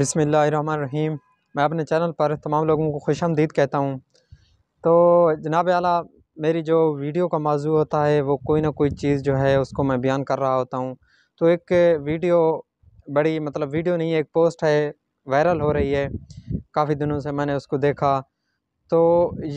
बिसमीम मैं अपने चैनल पर तमाम लोगों को खुश आमदीद कहता हूँ तो जनाब आला मेरी जो वीडियो का मौजू होता है वो कोई ना कोई चीज़ जो है उसको मैं बयान कर रहा होता हूँ तो एक वीडियो बड़ी मतलब वीडियो नहीं एक पोस्ट है वायरल हो रही है काफ़ी दिनों से मैंने उसको देखा तो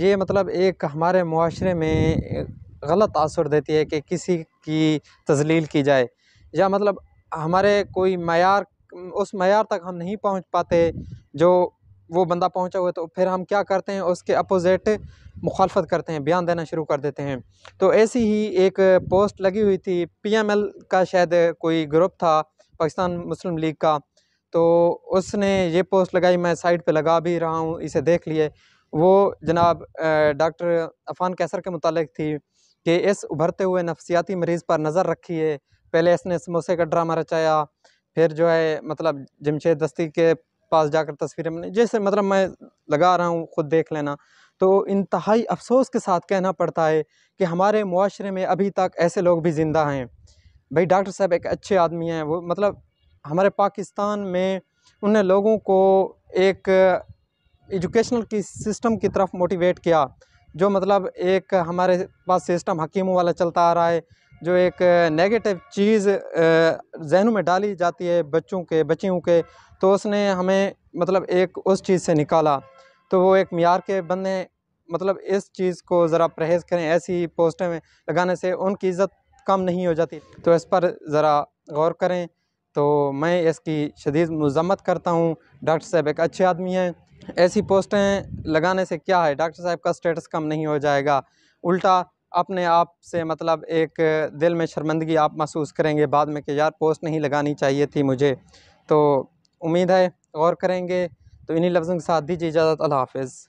ये मतलब एक हमारे माशरे में गलत असर देती है कि किसी की तजलील की जाए या मतलब हमारे कोई मैार उस मैार तक हम नहीं पहुँच पाते जो वो बंदा पहुँचा हुआ तो फिर हम क्या करते हैं उसके अपोज़िट मुखालफत करते हैं बयान देना शुरू कर देते हैं तो ऐसी ही एक पोस्ट लगी हुई थी पीएमएल का शायद कोई ग्रुप था पाकिस्तान मुस्लिम लीग का तो उसने ये पोस्ट लगाई मैं साइड पे लगा भी रहा हूँ इसे देख लिए वो जनाब डॉक्टर अफान कैसर के मतलब थी कि इस उभरते हुए नफसियाती मरीज़ पर नज़र रखी है पहले इसने समोसे का ड्रामा रचाया फिर जो है मतलब जमशेद दस्ती के पास जाकर तस्वीरें मैंने जैसे मतलब मैं लगा रहा हूँ ख़ुद देख लेना तो इंतहाई अफसोस के साथ कहना पड़ता है कि हमारे माशरे में अभी तक ऐसे लोग भी ज़िंदा हैं भाई डॉक्टर साहब एक अच्छे आदमी हैं वो मतलब हमारे पाकिस्तान में उन लोगों को एक एजुकेशनल की सिस्टम की तरफ मोटिवेट किया जो मतलब एक हमारे पास सिस्टम हकीमों वाला चलता आ रहा है जो एक नेगेटिव चीज़ जहनों में डाली जाती है बच्चों के बच्चियों के तो उसने हमें मतलब एक उस चीज़ से निकाला तो वो एक मीर के बंदे मतलब इस चीज़ को ज़रा परहेज़ करें ऐसी पोस्टें में लगाने से उनकी इज़्ज़त कम नहीं हो जाती तो इस पर ज़रा गौर करें तो मैं इसकी शदीद मजम्मत करता हूँ डॉक्टर साहब एक अच्छे आदमी हैं ऐसी पोस्टें लगाने से क्या है डॉक्टर साहब का स्टेटस कम नहीं हो जाएगा उल्टा अपने आप से मतलब एक दिल में शर्मंदगी आप महसूस करेंगे बाद में कि यार पोस्ट नहीं लगानी चाहिए थी मुझे तो उम्मीद है गौर करेंगे तो इन्हीं लफ्ज़ों के साथ दीजिए इजाज़त अल्लाह हाफिज़